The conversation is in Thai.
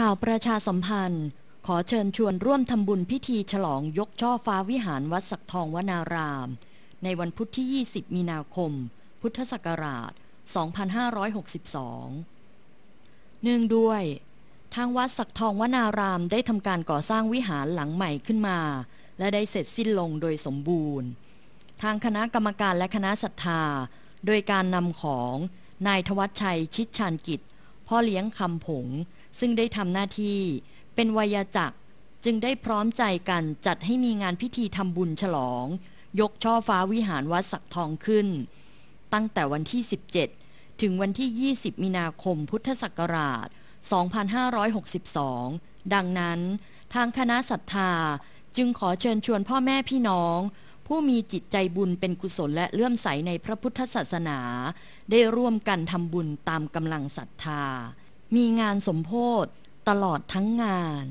ข่าวประชาสัมพันธ์ขอเชิญชวนร่วมทำบุญพิธีฉลองยกช่อฟ้าวิหารวัดสักทองวนาราม ในวันพุธที่ 20 มีนาคม พุทธศักราช 2562 เนื่องด้วย ทางวัดสักทองวนารามได้ทำการก่อสร้างวิหารหลังใหม่ขึ้นมา และได้เสร็จสิ้นลงโดยสมบูรณ์ ทางคณะกรรมการและคณะศรัทธา โดยการนำของนายทวัชชัย ชิดชานกิจพ่อเลี้ยงคำผง ซึ่งได้ทำหน้าที่ เป็นวยจักจึงได้พร้อมใจกันจัดให้มีงานพิธีทำบุญฉลอง ยกช่อฟ้าวิหารวัดสักทองขึ้น ตั้งแต่วันที่ 17 ถึงวันที่ 20 มีนาคมพุทธศักราช 2562 ดังนั้น ทางคณะศรัทธาจึงขอเชิญชวนพ่อแม่พี่น้องผู้มีจิตใจบุญเป็นกุศลและเลื่อมใสในพระพุทธศาสนา ได้ร่วมกันทำบุญตามกำลังศรัทธา มีงานสมโพธตลอดทั้งงาน